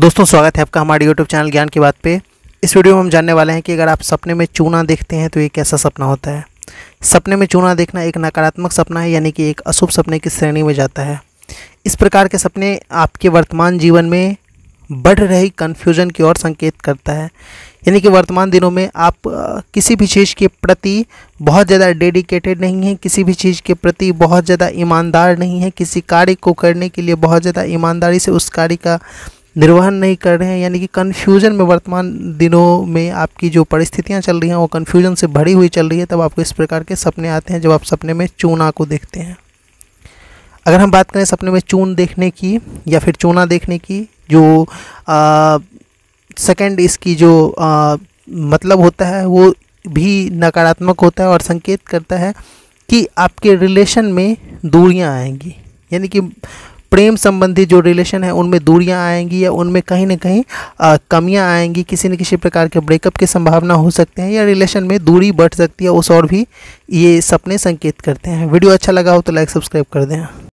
दोस्तों स्वागत है आपका हमारे यूट्यूब चैनल ज्ञान की बात पे इस वीडियो में हम जानने वाले हैं कि अगर आप सपने में चूना देखते हैं तो ये कैसा सपना होता है सपने में चूना देखना एक नकारात्मक सपना है यानी कि एक अशुभ सपने की श्रेणी में जाता है इस प्रकार के सपने आपके वर्तमान जीवन में बढ़ रही कन्फ्यूजन की ओर संकेत करता है यानी कि वर्तमान दिनों में आप किसी भी चीज़ के प्रति बहुत ज़्यादा डेडिकेटेड नहीं हैं किसी भी चीज़ के प्रति बहुत ज़्यादा ईमानदार नहीं हैं किसी कार्य को करने के लिए बहुत ज़्यादा ईमानदारी से उस कार्य का निर्वहन नहीं कर रहे हैं यानी कि कन्फ्यूजन में वर्तमान दिनों में आपकी जो परिस्थितियाँ चल रही हैं वो कन्फ्यूजन से भरी हुई चल रही है तब आपको इस प्रकार के सपने आते हैं जब आप सपने में चूना को देखते हैं अगर हम बात करें सपने में चून देखने की या फिर चूना देखने की जो सेकंड इसकी जो आ, मतलब होता है वो भी नकारात्मक होता है और संकेत करता है कि आपके रिलेशन में दूरियां आएंगी यानी कि प्रेम संबंधी जो रिलेशन है उनमें दूरियां आएंगी या उनमें कहीं ना कहीं कमियां आएंगी किसी न किसी प्रकार के ब्रेकअप की संभावना हो सकते हैं या रिलेशन में दूरी बढ़ सकती है उस और भी ये सपने संकेत करते हैं वीडियो अच्छा लगा हो तो लाइक सब्सक्राइब कर दें